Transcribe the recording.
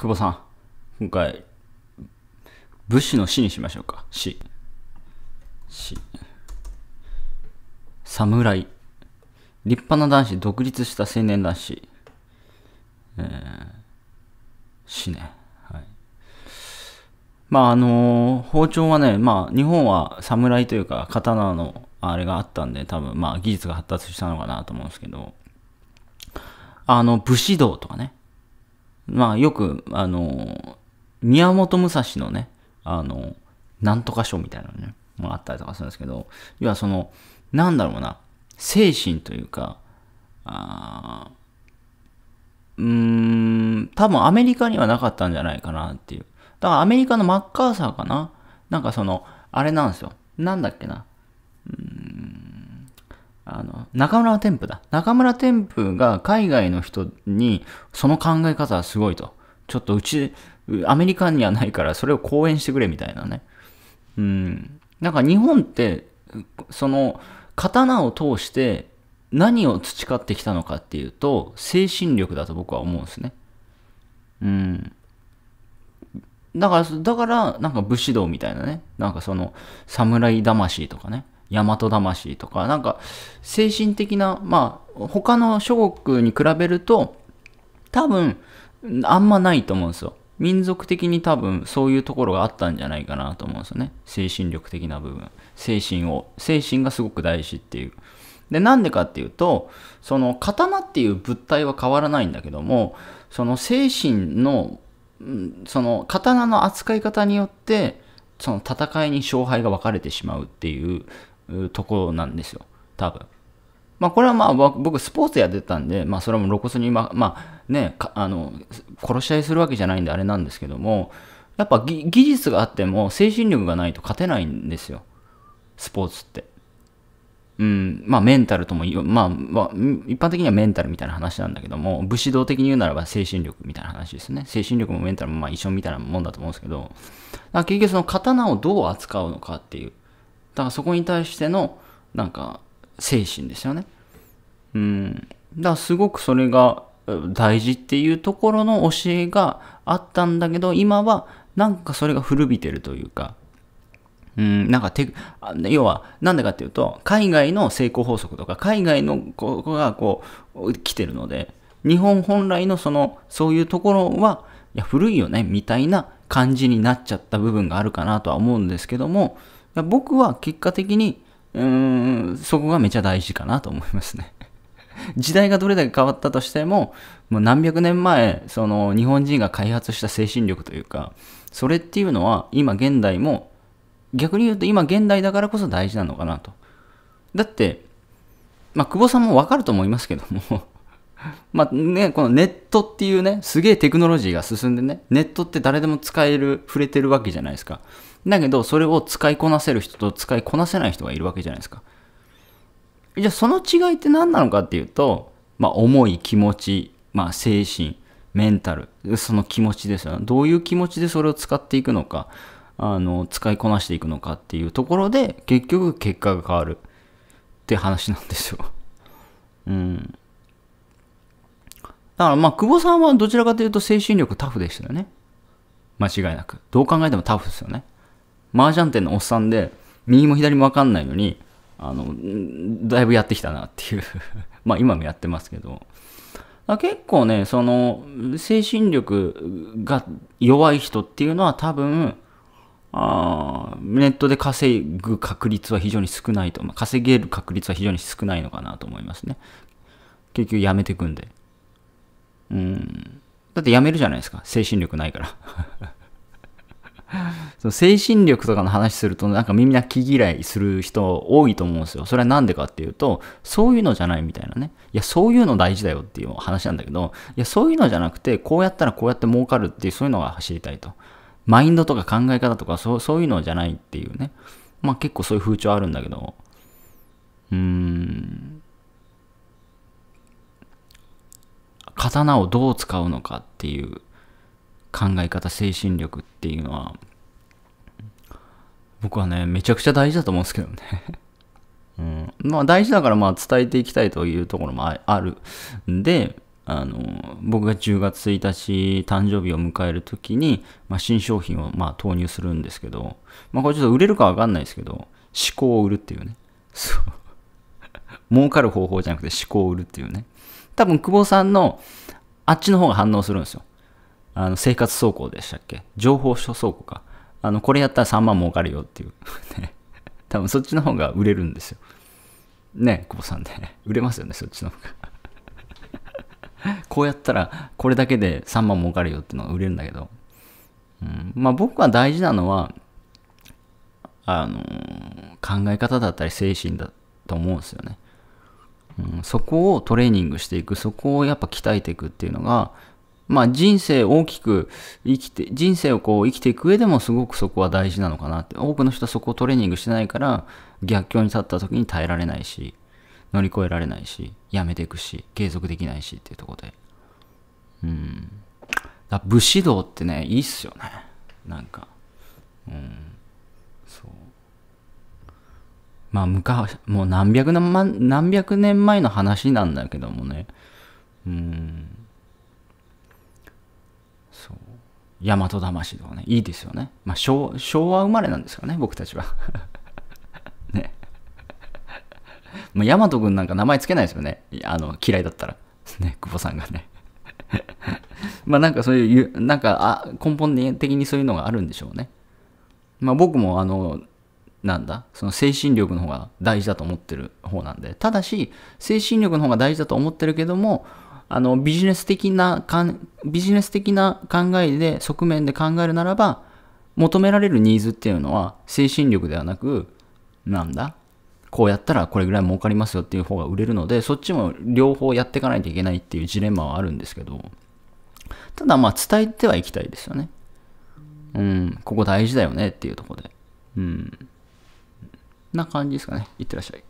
久保さん、今回、武士の死にしましょうか。死。死。侍。立派な男子、独立した青年男子。えー、死ね。はい。まあ、あのー、包丁はね、まあ、日本は侍というか、刀のあれがあったんで、多分、まあ、技術が発達したのかなと思うんですけど、あの、武士道とかね。まあよく、あの、宮本武蔵のね、あの、なんとか書みたいなのね、もあ、あったりとかするんですけど、要はその、なんだろうな、精神というか、あうーん、多分アメリカにはなかったんじゃないかなっていう。だからアメリカのマッカーサーかななんかその、あれなんですよ。なんだっけな。あの、中村天風だ。中村天風が海外の人に、その考え方はすごいと。ちょっとうち、アメリカにはないから、それを講演してくれみたいなね。うん。なんか日本って、その、刀を通して何を培ってきたのかっていうと、精神力だと僕は思うんですね。うん。だから、だから、なんか武士道みたいなね。なんかその、侍魂とかね。大和魂とか、なんか精神的な、まあ、他の諸国に比べると、多分、あんまないと思うんですよ。民族的に多分そういうところがあったんじゃないかなと思うんですよね。精神力的な部分。精神を、精神がすごく大事っていう。で、なんでかっていうと、その刀っていう物体は変わらないんだけども、その精神の、その刀の扱い方によって、その戦いに勝敗が分かれてしまうっていう、ところなんですよ。多分。まあこれはまあ僕スポーツやってたんで、まあそれも露骨にま、まあね、あの、殺し合いするわけじゃないんであれなんですけども、やっぱ技術があっても精神力がないと勝てないんですよ。スポーツって。うん、まあメンタルともまあ、まあ、一般的にはメンタルみたいな話なんだけども、武士道的に言うならば精神力みたいな話ですね。精神力もメンタルもまあ一緒みたいなもんだと思うんですけど、結局その刀をどう扱うのかっていうだからそこに対しての、なんか、精神ですよね。うん。だからすごくそれが大事っていうところの教えがあったんだけど、今はなんかそれが古びてるというか、うん、なんかて、要は、なんでかっていうと、海外の成功法則とか、海外の子がこう、来てるので、日本本来のその、そういうところは、いや、古いよね、みたいな感じになっちゃった部分があるかなとは思うんですけども、僕は結果的に、うん、そこがめちゃ大事かなと思いますね。時代がどれだけ変わったとしても、もう何百年前、その日本人が開発した精神力というか、それっていうのは今現代も、逆に言うと今現代だからこそ大事なのかなと。だって、まあ、久保さんもわかると思いますけども まあね、このネットっていうね、すげえテクノロジーが進んでね、ネットって誰でも使える、触れてるわけじゃないですか。だけど、それを使いこなせる人と使いこなせない人がいるわけじゃないですか。じゃあその違いって何なのかっていうと、まあ、思い、気持ち、まあ、精神、メンタル、その気持ちですよね。どういう気持ちでそれを使っていくのか、あの、使いこなしていくのかっていうところで、結局結果が変わるって話なんですよ。うん。だからまあ、久保さんはどちらかというと精神力タフでしたよね。間違いなく。どう考えてもタフですよね。麻雀店のおっさんで、右も左もわかんないのに、あの、だいぶやってきたなっていう まあ今もやってますけど。結構ね、その、精神力が弱い人っていうのは多分、あネットで稼ぐ確率は非常に少ないと、まあ、稼げる確率は非常に少ないのかなと思いますね。結局やめてくんで。うん。だってやめるじゃないですか。精神力ないから。その精神力とかの話すると、なんかみんな気嫌いする人多いと思うんですよ。それはなんでかっていうと、そういうのじゃないみたいなね。いや、そういうの大事だよっていう話なんだけど、いや、そういうのじゃなくて、こうやったらこうやって儲かるっていう、そういうのが走りたいと。マインドとか考え方とか、そうそういうのじゃないっていうね。まあ結構そういう風潮あるんだけど、うーん。刀をどう使うのかっていう考え方精神力っていうのは僕はね、めちゃくちゃ大事だと思うんですけどね。うん、まあ大事だからまあ伝えていきたいというところもあるんで、あの、僕が10月1日誕生日を迎えるときに、まあ、新商品をまあ投入するんですけど、まあこれちょっと売れるかわかんないですけど、思考を売るっていうね。そう。儲かる方法じゃなくて思考を売るっていうね。多分久保さんのあっちの方が反応するんですよ。あの生活走行でしたっけ情報書走行か。あの、これやったら3万儲かるよっていう。ね。多分そっちの方が売れるんですよ。ね、久保さんね。売れますよね、そっちの方が。こうやったら、これだけで3万儲かるよっていうのが売れるんだけど。うん、まあ僕は大事なのは、あのー、考え方だったり精神だと思うんですよね。うん、そこをトレーニングしていく、そこをやっぱ鍛えていくっていうのが、まあ人生大きく生きて、人生をこう生きていく上でもすごくそこは大事なのかなって。多くの人はそこをトレーニングしてないから逆境に立った時に耐えられないし、乗り越えられないし、やめていくし、継続できないしっていうとこで。うん。だ武士道ってね、いいっすよね。なんか。うん。そう。まあ昔、もう何百年何百年前の話なんだけどもね。うん。大和魂とかね、いいですよね。まあ、昭昭和生まれなんですからね、僕たちは。ね。まあ、大和んなんか名前つけないですよね。あの、嫌いだったら。ね、久保さんがね。まあなんかそういう、なんかあ根本的にそういうのがあるんでしょうね。まあ僕もあの、なんだ、その精神力の方が大事だと思ってる方なんで、ただし、精神力の方が大事だと思ってるけども、あの、ビジネス的なかん、ビジネス的な考えで、側面で考えるならば、求められるニーズっていうのは、精神力ではなく、なんだこうやったらこれぐらい儲かりますよっていう方が売れるので、そっちも両方やっていかないといけないっていうジレンマはあるんですけど、ただまあ伝えてはいきたいですよね。うん、ここ大事だよねっていうとこで。うん。な感じですかね。いってらっしゃい。